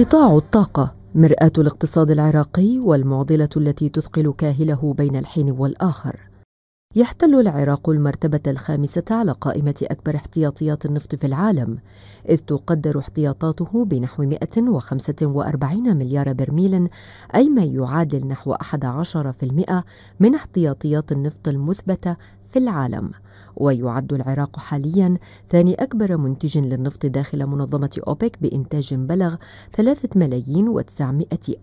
قطاع الطاقة مرآة الاقتصاد العراقي والمعضلة التي تثقل كاهله بين الحين والآخر. يحتل العراق المرتبة الخامسة على قائمة أكبر احتياطيات النفط في العالم، إذ تقدر احتياطاته بنحو 145 مليار برميل، أي ما يعادل نحو 11% من احتياطيات النفط المثبتة في العالم ويعد العراق حاليا ثاني أكبر منتج للنفط داخل منظمة أوبك بإنتاج بلغ 3 ملايين و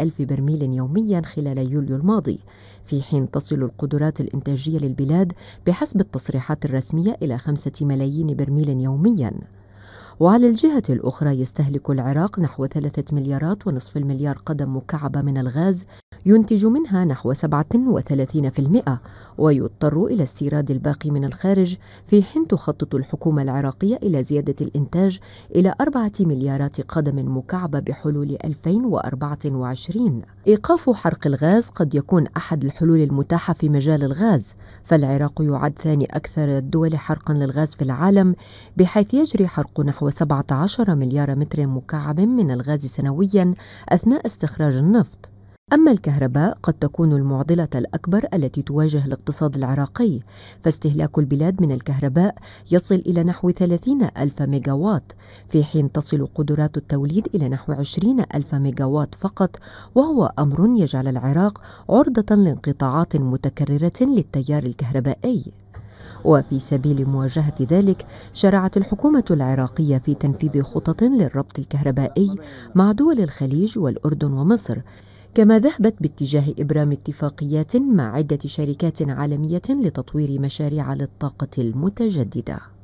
ألف برميل يوميا خلال يوليو الماضي في حين تصل القدرات الإنتاجية للبلاد بحسب التصريحات الرسمية إلى 5 ملايين برميل يوميا وعلى الجهة الأخرى يستهلك العراق نحو ثلاثة مليارات ونصف المليار قدم مكعبة من الغاز ينتج منها نحو 37% ويضطر إلى استيراد الباقي من الخارج في حين تخطط الحكومة العراقية إلى زيادة الإنتاج إلى 4 مليارات قدم مكعبة بحلول 2024 إيقاف حرق الغاز قد يكون أحد الحلول المتاحة في مجال الغاز فالعراق يعد ثاني أكثر الدول حرقا للغاز في العالم بحيث يجري حرق نحو 17 مليار متر مكعب من الغاز سنويا أثناء استخراج النفط أما الكهرباء قد تكون المعضلة الأكبر التي تواجه الاقتصاد العراقي فاستهلاك البلاد من الكهرباء يصل إلى نحو 30 ألف ميجاوات في حين تصل قدرات التوليد إلى نحو 20 ألف ميجاوات فقط وهو أمر يجعل العراق عرضة لانقطاعات متكررة للتيار الكهربائي وفي سبيل مواجهة ذلك شرعت الحكومة العراقية في تنفيذ خطط للربط الكهربائي مع دول الخليج والأردن ومصر كما ذهبت باتجاه إبرام اتفاقيات مع عدة شركات عالمية لتطوير مشاريع للطاقة المتجددة